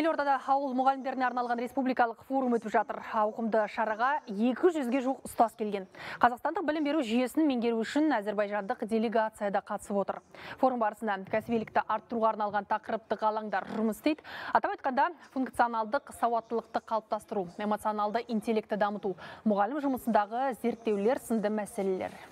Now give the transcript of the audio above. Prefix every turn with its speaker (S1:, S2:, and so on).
S1: елордада ауыл мұғалімдеріне арналған республикалық форум өтіп жатыр ауқымды шараға 200-ге жуық ұстаз келген қазақстандық білім беру жүйесін меңгеру үшін әзербайжандық делегация да қатысып отыр форум барысында кәсібилікті арттыруға арналған тақырыптық алаңдар жұмыс істейді атап айтқанда функционалдық сауаттылықты қалыптастыру эмоционалды интеллектті дамыту мұғалім жұмысындағы зерттеулер сынды мәселелер